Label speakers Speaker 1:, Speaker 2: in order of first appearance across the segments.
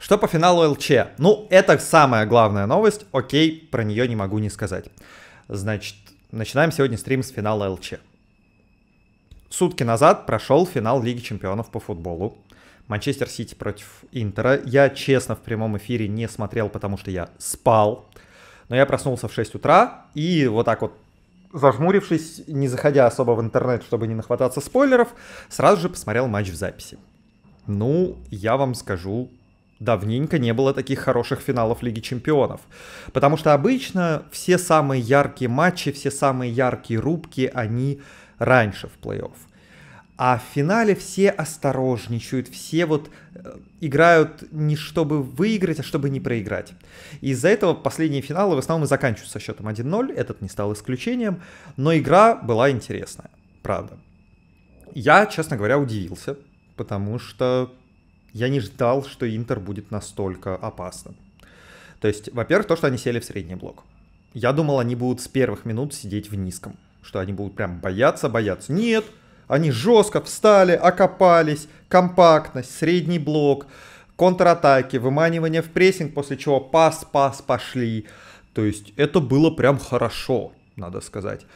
Speaker 1: Что по финалу ЛЧ? Ну, это самая главная новость. Окей, про нее не могу не сказать. Значит, начинаем сегодня стрим с финала ЛЧ. Сутки назад прошел финал Лиги Чемпионов по футболу. Манчестер Сити против Интера. Я, честно, в прямом эфире не смотрел, потому что я спал. Но я проснулся в 6 утра и вот так вот зажмурившись, не заходя особо в интернет, чтобы не нахвататься спойлеров, сразу же посмотрел матч в записи. Ну, я вам скажу, давненько не было таких хороших финалов Лиги Чемпионов. Потому что обычно все самые яркие матчи, все самые яркие рубки, они раньше в плей-офф. А в финале все осторожничают, все вот э, играют не чтобы выиграть, а чтобы не проиграть. Из-за этого последние финалы в основном и заканчиваются счетом 1-0, этот не стал исключением, но игра была интересная, правда. Я, честно говоря, удивился, потому что я не ждал, что Интер будет настолько опасным. То есть, во-первых, то, что они сели в средний блок. Я думал, они будут с первых минут сидеть в низком. Что они будут прям бояться, бояться. Нет! Они жестко встали, окопались, компактность, средний блок, контратаки, выманивание в прессинг, после чего пас, пас, пошли. То есть это было прям хорошо, надо сказать.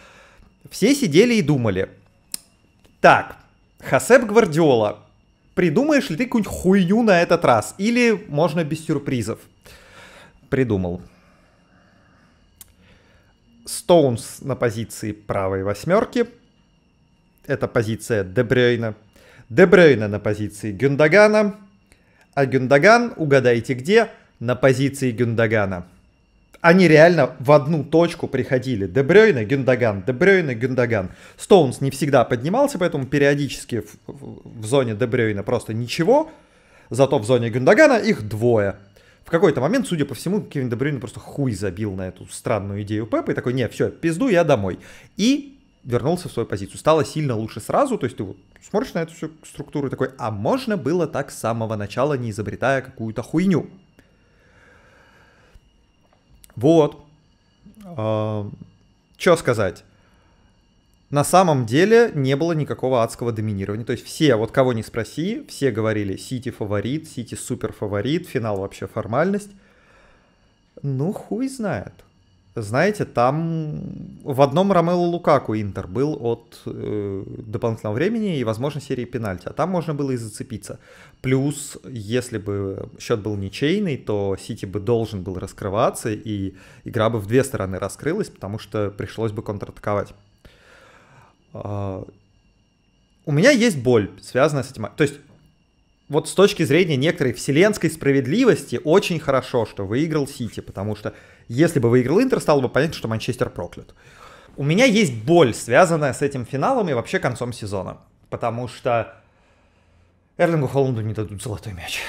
Speaker 1: Все сидели и думали. Так, Хасеп Гвардиола придумаешь ли ты какую-нибудь хуйню на этот раз? Или можно без сюрпризов? Придумал. Стоунс на позиции правой восьмерки. Это позиция Дебрейна. Дебрейна на позиции Гюндагана. А Гюндаган, угадайте где, на позиции Гюндагана они реально в одну точку приходили. Дебрёйна, Гюндаган, Дебрёйна, Гюндаган. Стоунс не всегда поднимался, поэтому периодически в, в, в зоне Дебрёйна просто ничего. Зато в зоне Гюндагана их двое. В какой-то момент, судя по всему, Кевин Дебрёйн просто хуй забил на эту странную идею Пеппа и такой, не, все, пизду, я домой. И вернулся в свою позицию. Стало сильно лучше сразу, то есть ты вот смотришь на эту всю структуру и такой, а можно было так с самого начала, не изобретая какую-то хуйню. Вот. А, что сказать? На самом деле не было никакого адского доминирования. То есть все, вот кого не спроси, все говорили Сити фаворит, Сити супер фаворит, финал вообще формальность. Ну, хуй знает. Знаете, там в одном Ромело Лукаку Интер был от э, дополнительного времени и, возможно, серии пенальти. А там можно было и зацепиться. Плюс, если бы счет был ничейный, то Сити бы должен был раскрываться, и игра бы в две стороны раскрылась, потому что пришлось бы контратаковать. А, у меня есть боль, связанная с этим. То есть, вот с точки зрения некоторой вселенской справедливости, очень хорошо, что выиграл Сити, потому что если бы выиграл Интер, стало бы понятно, что Манчестер проклят. У меня есть боль, связанная с этим финалом и вообще концом сезона. Потому что Эрлингу Холланду не дадут золотой мяч.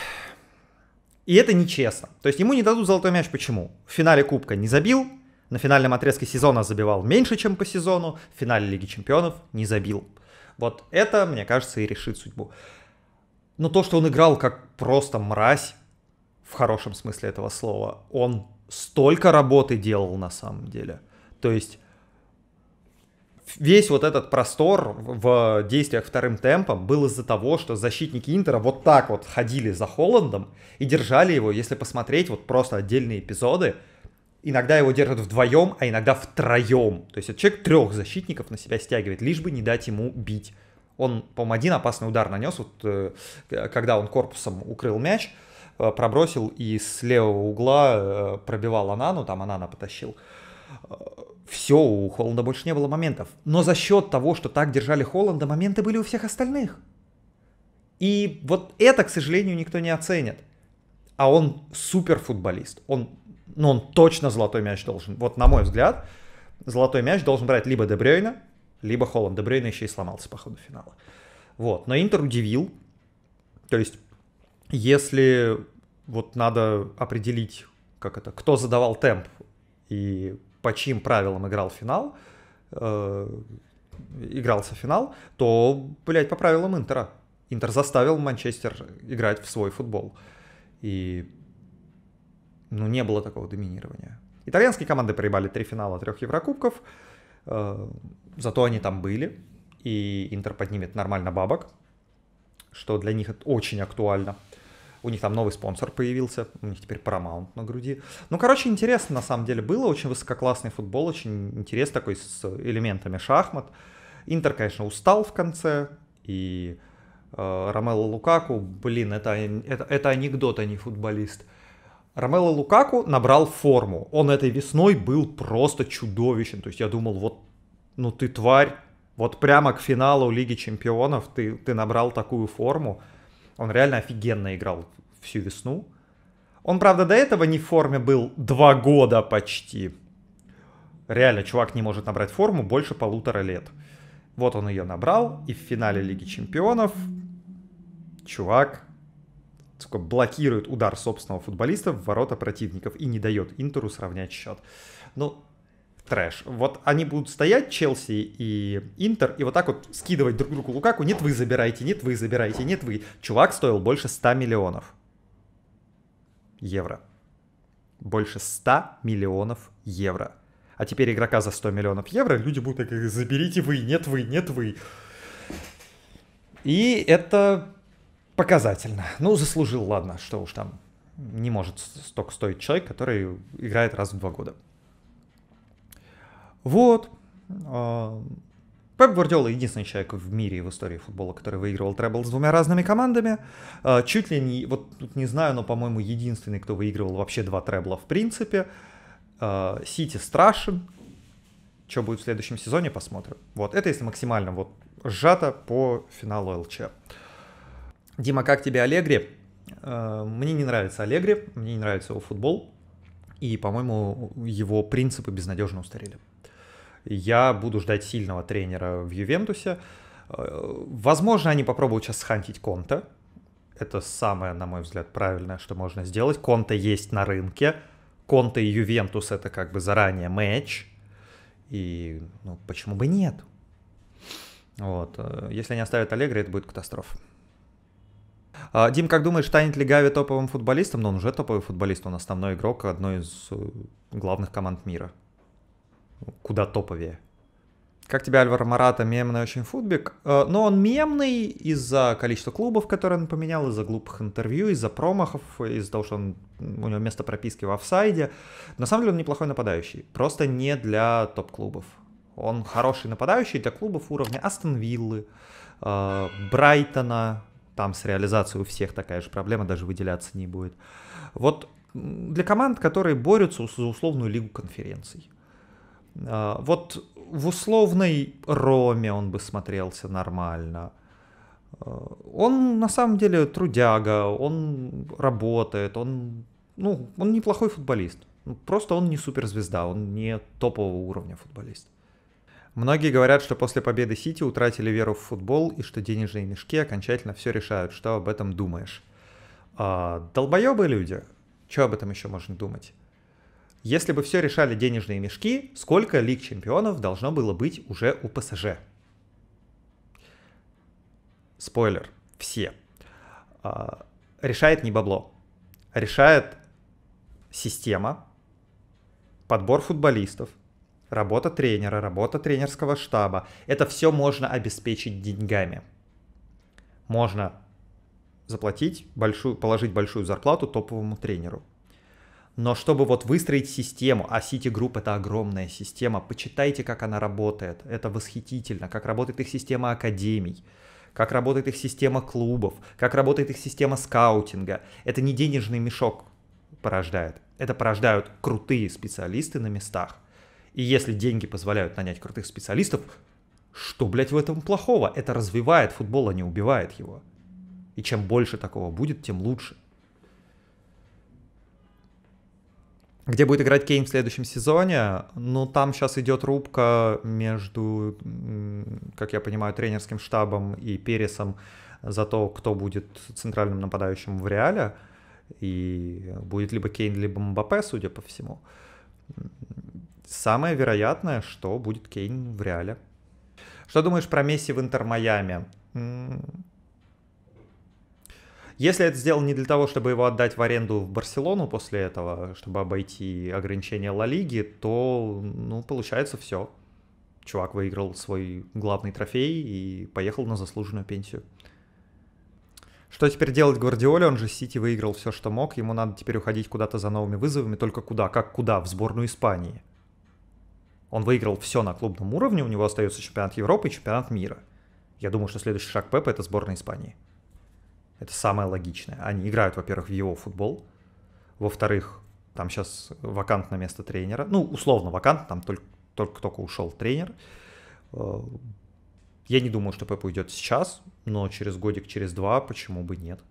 Speaker 1: И это нечестно. То есть ему не дадут золотой мяч почему? В финале Кубка не забил, на финальном отрезке сезона забивал меньше, чем по сезону, в финале Лиги Чемпионов не забил. Вот это, мне кажется, и решит судьбу. Но то, что он играл как просто мразь, в хорошем смысле этого слова, он столько работы делал на самом деле. То есть весь вот этот простор в действиях вторым темпом был из-за того, что защитники Интера вот так вот ходили за Холландом и держали его, если посмотреть вот просто отдельные эпизоды, иногда его держат вдвоем, а иногда втроем. То есть этот человек трех защитников на себя стягивает, лишь бы не дать ему бить. Он, по-моему, один опасный удар нанес, вот, э, когда он корпусом укрыл мяч – Э, пробросил и с левого угла э, пробивал Анану, там Анана потащил. Э, Все, у Холланда больше не было моментов. Но за счет того, что так держали Холланда, моменты были у всех остальных. И вот это, к сожалению, никто не оценит. А он супер футболист. Он, ну, он точно золотой мяч должен. Вот на мой взгляд, золотой мяч должен брать либо Дебрёйна, либо Холланд. Дебрёйна еще и сломался по ходу финала. Вот. Но Интер удивил. То есть если вот надо определить, как это, кто задавал темп и по чьим правилам играл финал, э, игрался финал, то, блядь, по правилам Интера. Интер заставил Манчестер играть в свой футбол. И, ну, не было такого доминирования. Итальянские команды проебали три финала трех Еврокубков, э, зато они там были, и Интер поднимет нормально бабок, что для них это очень актуально. У них там новый спонсор появился, у них теперь Paramount на груди. Ну, короче, интересно на самом деле было, очень высококлассный футбол, очень интересный такой с элементами шахмат. Интер, конечно, устал в конце, и э, Ромело Лукаку, блин, это, это, это анекдот, а не футболист. Ромело Лукаку набрал форму. Он этой весной был просто чудовищен. То есть я думал, вот, ну ты тварь, вот прямо к финалу Лиги Чемпионов ты, ты набрал такую форму. Он реально офигенно играл всю весну. Он, правда, до этого не в форме был два года почти. Реально, чувак не может набрать форму больше полутора лет. Вот он ее набрал, и в финале Лиги Чемпионов чувак сука, блокирует удар собственного футболиста в ворота противников и не дает Интеру сравнять счет. Ну, трэш. Вот они будут стоять, Челси и Интер, и вот так вот скидывать друг другу Лукаку, нет, вы забираете, нет, вы забираете, нет, вы. Чувак стоил больше 100 миллионов евро. Больше 100 миллионов евро. А теперь игрока за 100 миллионов евро люди будут так, заберите вы, нет, вы, нет, вы. И это показательно. Ну, заслужил, ладно, что уж там. Не может столько стоить человек, который играет раз в два года. Вот. А, Пеп Гвардиола единственный человек в мире и в истории футбола, который выигрывал требл с двумя разными командами. А, чуть ли не, вот тут не знаю, но, по-моему, единственный, кто выигрывал вообще два требла в принципе. А, Сити страшен. Что будет в следующем сезоне, посмотрим. Вот, это если максимально вот сжато по финалу ЛЧ. Дима, как тебе Алегри? Мне не нравится Алегри, мне не нравится его футбол. И, по-моему, его принципы безнадежно устарели. Я буду ждать сильного тренера в Ювентусе. Э, возможно, они попробуют сейчас схантить Конта. Это самое, на мой взгляд, правильное, что можно сделать. Конта есть на рынке. Конта и Ювентус — это как бы заранее матч. И ну, почему бы нет? Вот. Э, если они оставят Аллегри, это будет катастрофа. А, Дим, как думаешь, станет ли Гави топовым футболистом? Но ну, он уже топовый футболист, он основной игрок одной из э, главных команд мира куда топовее. Как тебе, Альваро Марата, мемный очень футбик? Э, но он мемный из-за количества клубов, которые он поменял, из-за глупых интервью, из-за промахов, из-за того, что он, у него место прописки в офсайде. На самом деле он неплохой нападающий, просто не для топ-клубов. Он хороший нападающий для клубов уровня Астон Виллы, э, Брайтона, там с реализацией у всех такая же проблема, даже выделяться не будет. Вот для команд, которые борются за условную лигу конференций. А, вот в условной Роме он бы смотрелся нормально. А, он на самом деле трудяга, он работает, он, ну, он неплохой футболист. Ну, просто он не суперзвезда, он не топового уровня футболист. Многие говорят, что после победы Сити утратили веру в футбол и что денежные мешки окончательно все решают. Что об этом думаешь? А, долбоебы люди. Что об этом еще можно думать? Если бы все решали денежные мешки, сколько лиг чемпионов должно было быть уже у ПСЖ? Спойлер, все. А, решает не бабло. Решает система, подбор футболистов, работа тренера, работа тренерского штаба. Это все можно обеспечить деньгами. Можно заплатить большую, положить большую зарплату топовому тренеру. Но чтобы вот выстроить систему, а City Group это огромная система, почитайте, как она работает, это восхитительно, как работает их система академий, как работает их система клубов, как работает их система скаутинга. Это не денежный мешок порождает, это порождают крутые специалисты на местах. И если деньги позволяют нанять крутых специалистов, что, блядь, в этом плохого? Это развивает футбол, а не убивает его. И чем больше такого будет, тем лучше. Где будет играть Кейн в следующем сезоне? Ну, там сейчас идет рубка между, как я понимаю, тренерским штабом и Пересом за то, кто будет центральным нападающим в Реале. И будет либо Кейн, либо Мбаппе, судя по всему. Самое вероятное, что будет Кейн в Реале. Что думаешь про Месси в Интер Майами? Если это сделано не для того, чтобы его отдать в аренду в Барселону после этого, чтобы обойти ограничения Ла Лиги, то, ну, получается все. Чувак выиграл свой главный трофей и поехал на заслуженную пенсию. Что теперь делать Гвардиоле? Он же Сити выиграл все, что мог. Ему надо теперь уходить куда-то за новыми вызовами. Только куда? Как куда? В сборную Испании. Он выиграл все на клубном уровне, у него остается чемпионат Европы и чемпионат мира. Я думаю, что следующий шаг Пепа — это сборная Испании. Это самое логичное. Они играют, во-первых, в его футбол, во-вторых, там сейчас вакант на место тренера. Ну, условно вакант, там только, только, только ушел тренер. Э, я не думаю, что Пеп уйдет сейчас, но через годик, через два, почему бы нет.